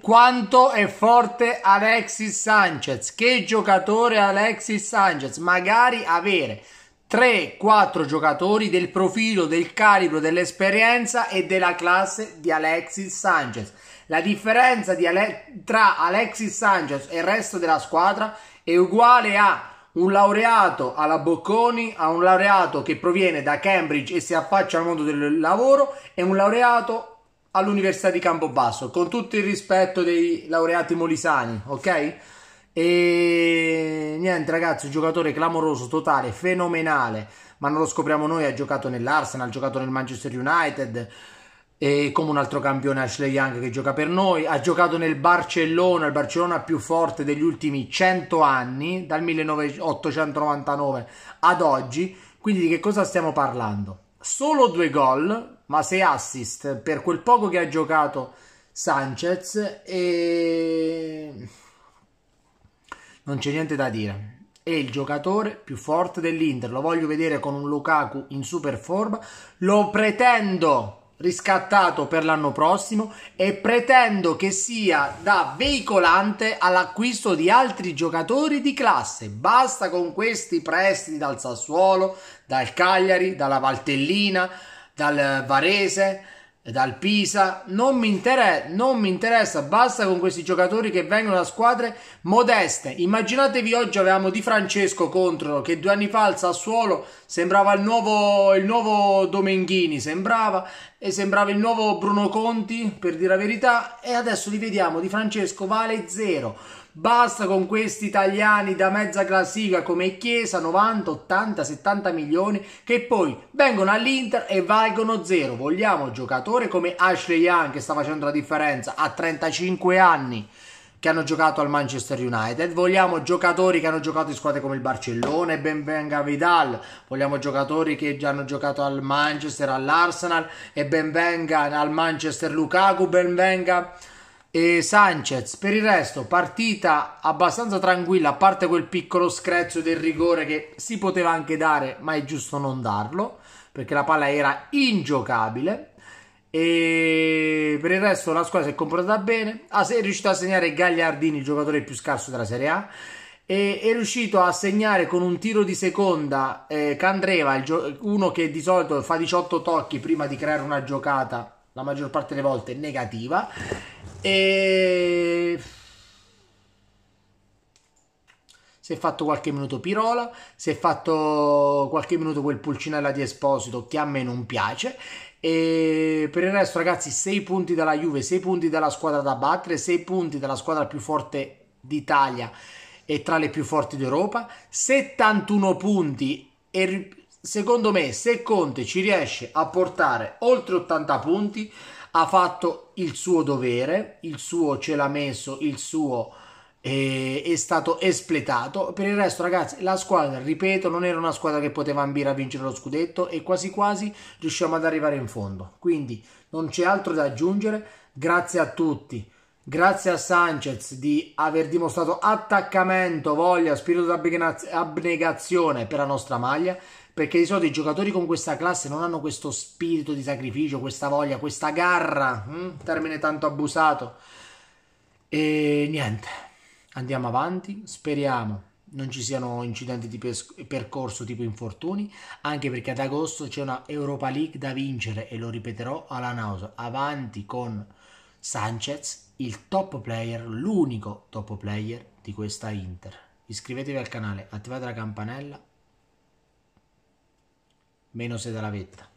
Quanto è forte Alexis Sanchez? Che giocatore Alexis Sanchez? Magari avere 3-4 giocatori del profilo, del calibro, dell'esperienza e della classe di Alexis Sanchez. La differenza di Ale- tra Alexis Sanchez e il resto della squadra è uguale a un laureato alla Bocconi, a un laureato che proviene da Cambridge e si affaccia al mondo del lavoro e un laureato all'Università di Campobasso, con tutto il rispetto dei laureati molisani, ok? E niente ragazzi, giocatore clamoroso, totale, fenomenale, ma non lo scopriamo noi, ha giocato nell'Arsenal, ha giocato nel Manchester United, e come un altro campione Ashley Young che gioca per noi, ha giocato nel Barcellona, il Barcellona più forte degli ultimi 100 anni, dal 1899 ad oggi, quindi di che cosa stiamo parlando? Solo due gol ma 6 assist per quel poco che ha giocato Sanchez e non c'è niente da dire. È il giocatore più forte dell'Inter, lo voglio vedere con un Lukaku in super forma, lo pretendo riscattato per l'anno prossimo e pretendo che sia da veicolante all'acquisto di altri giocatori di classe. Basta con questi prestiti dal Sassuolo, dal Cagliari, dalla Valtellina, dal Varese, dal Pisa. Non mi, inter- non mi, interessa, basta con questi giocatori che vengono da squadre modeste. Immaginatevi oggi avevamo Di Francesco contro che due anni fa al Sassuolo sembrava il nuovo, il nuovo Domenghini, sembrava, e sembrava il nuovo Bruno Conti, per dire la verità, e adesso li vediamo, Di Francesco vale zero. Basta con questi italiani da mezza classifica come Chiesa, 90, 80, 70 milioni che poi vengono all'Inter e valgono zero. Vogliamo giocatore come Ashley Young che sta facendo la differenza a 35 anni che hanno giocato al Manchester United, vogliamo giocatori che hanno giocato in squadre come il Barcellona e benvenga Vidal, vogliamo giocatori che già hanno giocato al Manchester, all'Arsenal e benvenga al Manchester Lukaku, benvenga e Sanchez. Per il resto, partita abbastanza tranquilla, a parte quel piccolo screzzo del rigore che si poteva anche dare, ma è giusto non darlo perché la palla era ingiocabile. E per il resto la squadra si è comportata bene. Ah, è riuscito a segnare Gagliardini, il giocatore più scarso della Serie A. E è riuscito a segnare con un tiro di seconda eh, Candreva, uno che di solito fa 18 tocchi prima di creare una giocata la maggior parte delle volte negativa. E si è fatto qualche minuto Pirola, si è fatto qualche minuto quel pulcinella di Esposito che a me non piace. E per il resto, ragazzi, 6 punti dalla Juve, 6 punti dalla squadra da battere, 6 punti dalla squadra più forte d'Italia e tra le più forti d'Europa, 71 punti e secondo me se Conte ci riesce a portare oltre 80 punti ha fatto il suo dovere, il suo ce l'ha messo, il suo eh, è stato espletato. Per il resto, ragazzi, la squadra, ripeto, non era una squadra che poteva ambire a vincere lo scudetto e quasi quasi riusciamo ad arrivare in fondo. Quindi non c'è altro da aggiungere. Grazie a tutti. Grazie a Sanchez di aver dimostrato attaccamento, voglia, spirito di abnegazione per la nostra maglia perché di solito i giocatori con questa classe non hanno questo spirito di sacrificio, questa voglia, questa garra, hm? termine tanto abusato. E niente, andiamo avanti, speriamo non ci siano incidenti di percorso tipo infortuni, anche perché ad agosto c'è una Europa League da vincere e lo ripeterò alla nausea. Avanti con Sanchez, il top player, l'unico top player di questa Inter. Iscrivetevi al canale, attivate la campanella meno sei dalla vetta.